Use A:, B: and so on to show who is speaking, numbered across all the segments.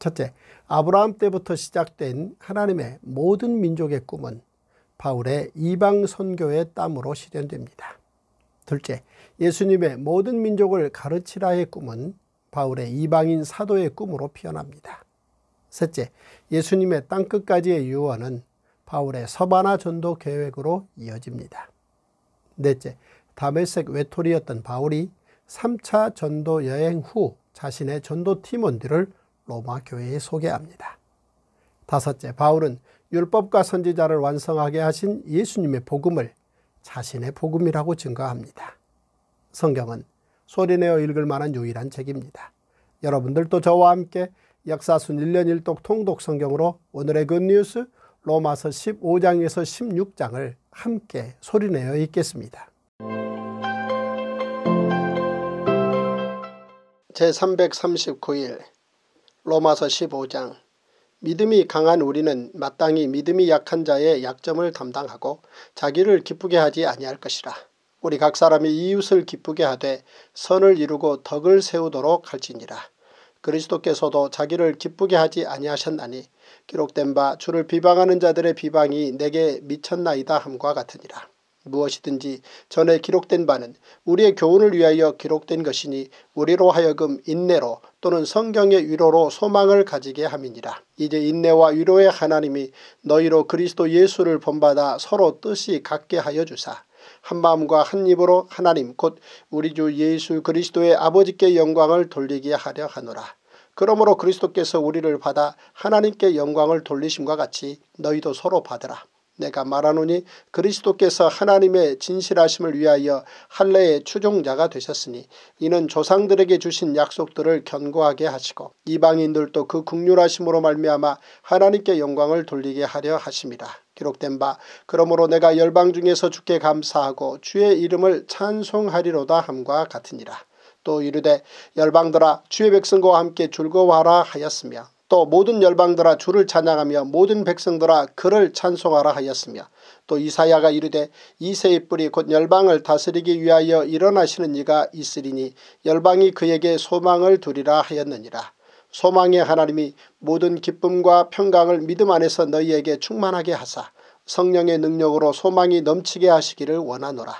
A: 첫째, 아브라함 때부터 시작된 하나님의 모든 민족의 꿈은 바울의 이방 선교의 땀으로 실현됩니다. 둘째, 예수님의 모든 민족을 가르치라의 꿈은 바울의 이방인 사도의 꿈으로 피어납니다. 셋째, 예수님의 땅끝까지의 유언은 바울의 서바나 전도 계획으로 이어집니다. 넷째, 다메섹 외톨이였던 바울이 3차 전도 여행 후 자신의 전도팀원들을 로마 교회에 소개합니다. 다섯째, 바울은 율법과 선지자를 완성하게 하신 예수님의 복음을 자신의 복음이라고 증거합니다. 성경은 소리내어 읽을 만한 유일한 책입니다. 여러분들도 저와 함께 역사순 1년 1독 통독 성경으로 오늘의 굿뉴스 그 로마서 15장에서 16장을 함께 소리내어 읽겠습니다. 제339일 로마서 15장 믿음이 강한 우리는 마땅히 믿음이 약한 자의 약점을 담당하고 자기를 기쁘게 하지 아니할 것이라. 우리 각 사람이 이웃을 기쁘게 하되 선을 이루고 덕을 세우도록 할지니라. 그리스도께서도 자기를 기쁘게 하지 아니하셨나니 기록된 바 주를 비방하는 자들의 비방이 내게 미쳤나이다 함과 같으니라. 무엇이든지 전에 기록된 바는 우리의 교훈을 위하여 기록된 것이니 우리로 하여금 인내로 또는 성경의 위로로 소망을 가지게 함이니라. 이제 인내와 위로의 하나님이 너희로 그리스도 예수를 본받아 서로 뜻이 같게 하여 주사. 한마음과 한입으로 하나님 곧 우리 주 예수 그리스도의 아버지께 영광을 돌리게 하려 하노라. 그러므로 그리스도께서 우리를 받아 하나님께 영광을 돌리심과 같이 너희도 서로 받으라. 내가 말하노니 그리스도께서 하나님의 진실하심을 위하여 할례의 추종자가 되셨으니 이는 조상들에게 주신 약속들을 견고하게 하시고 이방인들도 그국률하심으로 말미암아 하나님께 영광을 돌리게 하려 하십니다 기록된 바 그러므로 내가 열방 중에서 주께 감사하고 주의 이름을 찬송하리로다 함과 같으니라. 또 이르되 열방들아 주의 백성과 함께 즐거워하라 하였으며 또 모든 열방들아 주를 찬양하며 모든 백성들아 그를 찬송하라 하였으며 또 이사야가 이르되 이새의 뿌리 곧 열방을 다스리기 위하여 일어나시는 이가 있으리니 열방이 그에게 소망을 두리라 하였느니라. 소망의 하나님이 모든 기쁨과 평강을 믿음 안에서 너희에게 충만하게 하사 성령의 능력으로 소망이 넘치게 하시기를 원하노라.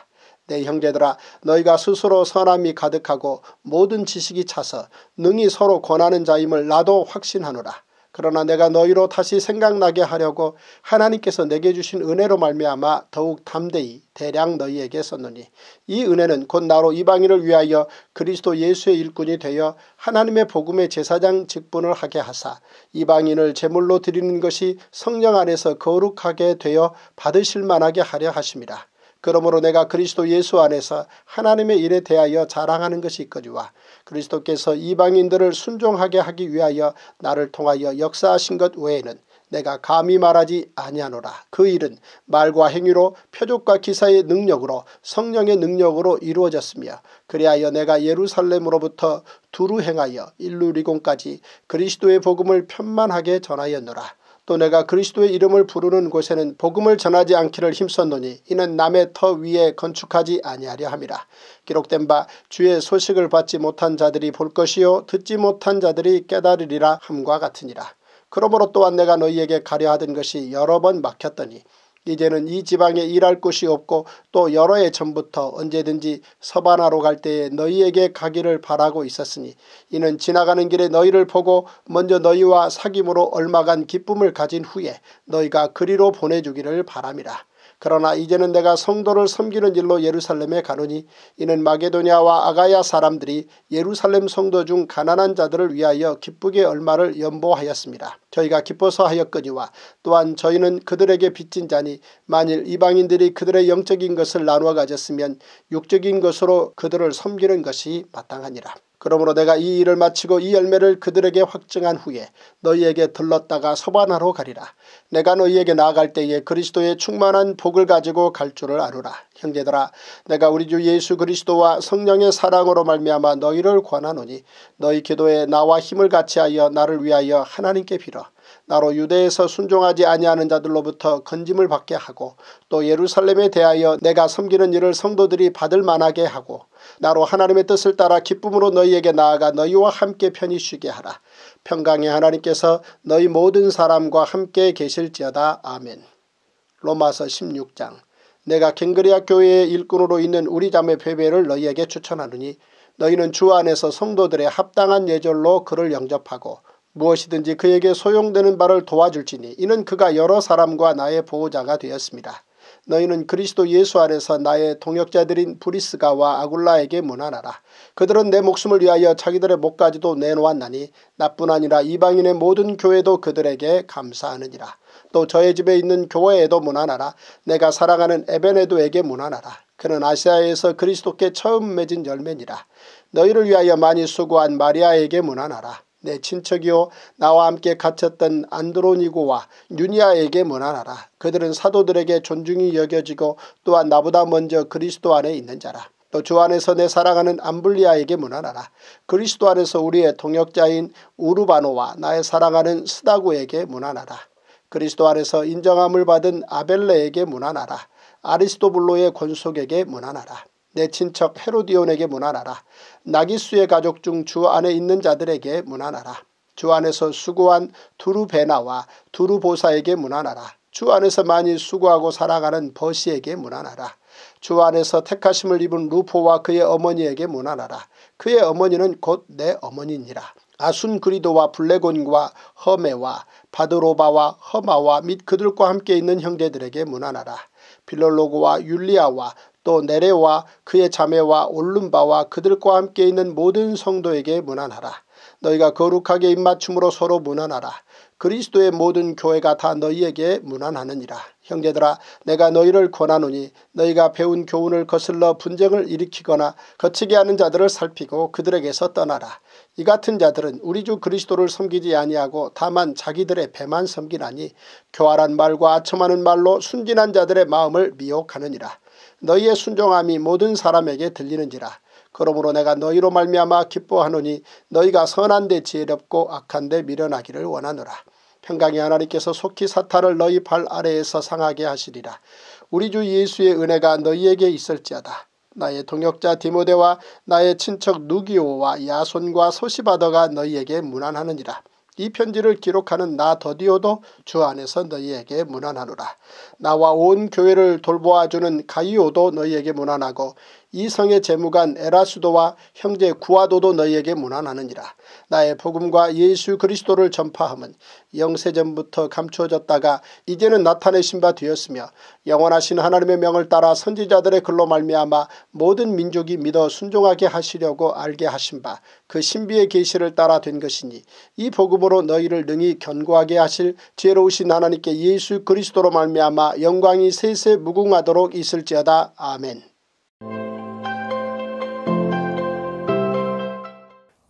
A: 내 형제들아 너희가 스스로 선함이 가득하고 모든 지식이 차서 능히 서로 권하는 자임을 나도 확신하노라. 그러나 내가 너희로 다시 생각나게 하려고 하나님께서 내게 주신 은혜로 말미암아 더욱 담대히 대량 너희에게 썼느니 이 은혜는 곧 나로 이방인을 위하여 그리스도 예수의 일꾼이 되어 하나님의 복음의 제사장 직분을 하게 하사 이방인을 제물로 드리는 것이 성령 안에서 거룩하게 되어 받으실 만하게 하려 하십니다 그러므로 내가 그리스도 예수 안에서 하나님의 일에 대하여 자랑하는 것이 있거니와 그리스도께서 이방인들을 순종하게 하기 위하여 나를 통하여 역사하신 것 외에는 내가 감히 말하지 아니하노라. 그 일은 말과 행위로 표적과 기사의 능력으로 성령의 능력으로 이루어졌으며 그리하여 내가 예루살렘으로부터 두루 행하여 일루리공까지 그리스도의 복음을 편만하게 전하였노라. 또 내가 그리스도의 이름을 부르는 곳에는 복음을 전하지 않기를 힘썼노니 이는 남의 터 위에 건축하지 아니하려 함이라. 기록된 바 주의 소식을 받지 못한 자들이 볼 것이요 듣지 못한 자들이 깨달으리라 함과 같으니라. 그러므로 또한 내가 너희에게 가려하던 것이 여러 번 막혔더니 이제는 이 지방에 일할 곳이 없고 또 여러 해 전부터 언제든지 서바나로 갈 때에 너희에게 가기를 바라고 있었으니 이는 지나가는 길에 너희를 보고 먼저 너희와 사귐으로 얼마간 기쁨을 가진 후에 너희가 그리로 보내주기를 바랍니다 그러나 이제는 내가 성도를 섬기는 일로 예루살렘에 가노니 이는 마게도냐와 아가야 사람들이 예루살렘 성도 중 가난한 자들을 위하여 기쁘게 얼마를 연보하였습니다. 저희가 기뻐서 하였거니와 또한 저희는 그들에게 빚진 자니 만일 이방인들이 그들의 영적인 것을 나누어 가졌으면 육적인 것으로 그들을 섬기는 것이 마땅하니라. 그러므로 내가 이 일을 마치고 이 열매를 그들에게 확증한 후에 너희에게 들렀다가 서반하러 가리라. 내가 너희에게 나아갈 때에 그리스도의 충만한 복을 가지고 갈 줄을 아노라. 형제들아 내가 우리 주 예수 그리스도와 성령의 사랑으로 말미암아 너희를 권하노니 너희 기도에 나와 힘을 같이하여 나를 위하여 하나님께 빌어 나로 유대에서 순종하지 아니하는 자들로부터 건짐을 받게 하고 또 예루살렘에 대하여 내가 섬기는 일을 성도들이 받을 만하게 하고 나로 하나님의 뜻을 따라 기쁨으로 너희에게 나아가 너희와 함께 편히 쉬게 하라. 평강의 하나님께서 너희 모든 사람과 함께 계실지어다. 아멘. 로마서 16장 내가 갱그리아 교회의 일꾼으로 있는 우리 자매 베베를 너희에게 추천하느니 너희는 주 안에서 성도들의 합당한 예절로 그를 영접하고 무엇이든지 그에게 소용되는 바를 도와줄지니 이는 그가 여러 사람과 나의 보호자가 되었습니다. 너희는 그리스도 예수 안에서 나의 동역자들인 브리스가와 아굴라에게 문안하라. 그들은 내 목숨을 위하여 자기들의 목까지도 내놓았나니 나뿐 아니라 이방인의 모든 교회도 그들에게 감사하느니라. 또 저의 집에 있는 교회에도 문안하라. 내가 사랑하는 에베네도에게 문안하라. 그는 아시아에서 그리스도께 처음 맺은 열매니라. 너희를 위하여 많이 수고한 마리아에게 문안하라. 내 친척이요 나와 함께 갇혔던 안드로니고와 유니아에게 문안하라. 그들은 사도들에게 존중이 여겨지고 또한 나보다 먼저 그리스도 안에 있는 자라. 또 주 안에서 내 사랑하는 암블리아에게 문안하라. 그리스도 안에서 우리의 동역자인 우르바노와 나의 사랑하는 스다구에게 문안하라. 그리스도 안에서 인정함을 받은 아벨레에게 문안하라. 아리스토블로의 권속에게 문안하라. 내 친척 헤로디온에게 문안하라. 나기수의 가족 중 주 안에 있는 자들에게 문안하라. 주 안에서 수고한 두루베나와 두루보사에게 문안하라. 주 안에서 많이 수고하고 살아가는 버시에게 문안하라. 주 안에서 택하심을 입은 루포와 그의 어머니에게 문안하라. 그의 어머니는 곧 내 어머니니라. 아순 그리도와 블레곤과 허메와 바드로바와 허마와 및 그들과 함께 있는 형제들에게 문안하라. 빌롤로고와 율리아와 또내레와 그의 자매와 올룸바와 그들과 함께 있는 모든 성도에게 문안하라. 너희가 거룩하게 입맞춤으로 서로 문안하라. 그리스도의 모든 교회가 다 너희에게 문안하느니라. 형제들아 내가 너희를 권하노니 너희가 배운 교훈을 거슬러 분쟁을 일으키거나 거치게 하는 자들을 살피고 그들에게서 떠나라. 이 같은 자들은 우리 주 그리스도를 섬기지 아니하고 다만 자기들의 배만 섬기나니 교활한 말과 아첨하는 말로 순진한 자들의 마음을 미혹하느니라. 너희의 순종함이 모든 사람에게 들리는지라. 그러므로 내가 너희로 말미암아 기뻐하노니 너희가 선한데 지혜롭고 악한데 미련하기를 원하노라. 평강의 하나님께서 속히 사탄을 너희 발 아래에서 상하게 하시리라. 우리 주 예수의 은혜가 너희에게 있을지어다. 나의 동역자 디모데와 나의 친척 누기오와 야손과 소시바더가 너희에게 무난하느니라. 이 편지를 기록하는 나 더디오도 주 안에서 너희에게 무난하노라. 나와 온 교회를 돌보아주는 가이오도 너희에게 무난하고 이 성의 재무관 에라수도와 형제 구아도도 너희에게 문안하느니라. 나의 복음과 예수 그리스도를 전파함은 영세전부터 감추어졌다가 이제는 나타내신 바 되었으며 영원하신 하나님의 명을 따라 선지자들의 글로 말미암아 모든 민족이 믿어 순종하게 하시려고 알게 하신 바 그 신비의 계시를 따라 된 것이니 이 복음으로 너희를 능히 견고하게 하실 지혜로우신 하나님께 예수 그리스도로 말미암아 영광이 세세 무궁하도록 있을지어다. 아멘.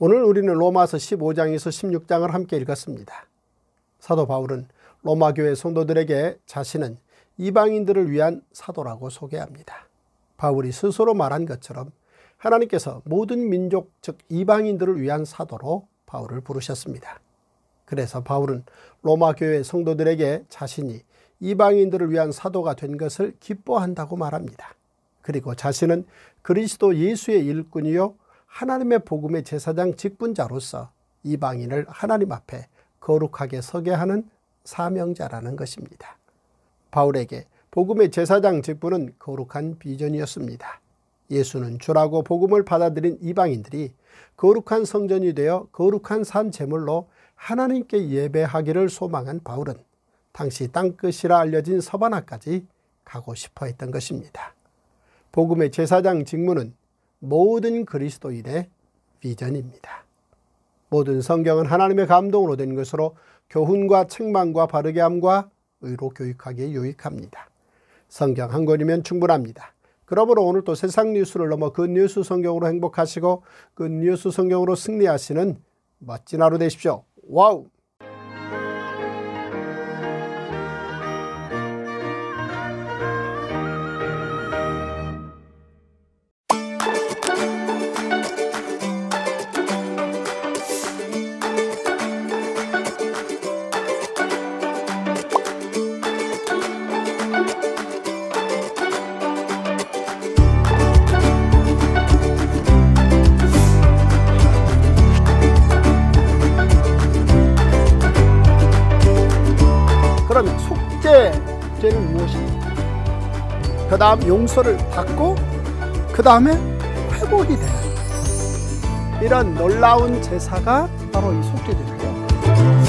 A: 오늘 우리는 로마서 15장에서 16장을 함께 읽었습니다. 사도 바울은 로마 교회 성도들에게 자신은 이방인들을 위한 사도라고 소개합니다. 바울이 스스로 말한 것처럼 하나님께서 모든 민족 즉 이방인들을 위한 사도로 바울을 부르셨습니다. 그래서 바울은 로마 교회 성도들에게 자신이 이방인들을 위한 사도가 된 것을 기뻐한다고 말합니다. 그리고 자신은 그리스도 예수의 일꾼이요 하나님의 복음의 제사장 직분자로서 이방인을 하나님 앞에 거룩하게 서게 하는 사명자라는 것입니다. 바울에게 복음의 제사장 직분은 거룩한 비전이었습니다. 예수는 주라고 복음을 받아들인 이방인들이 거룩한 성전이 되어 거룩한 산 제물로 하나님께 예배하기를 소망한 바울은 당시 땅끝이라 알려진 서바나까지 가고 싶어 했던 것입니다. 복음의 제사장 직무는 모든 그리스도인의 비전입니다. 모든 성경은 하나님의 감동으로 된 것으로 교훈과 책망과 바르게 함과 의로 교육하기에 유익합니다. 성경 한 권이면 충분합니다. 그러므로 오늘 또 세상 뉴스를 넘어 그 뉴스 성경으로 행복하시고 그 뉴스 성경으로 승리하시는 멋진 하루 되십시오. 와우! 그럼 속죄죄는 무엇입니그 다음 용서를 받고 그 다음에 회복이 되는 이런 놀라운 제사가 바로 이 속죄제인데요.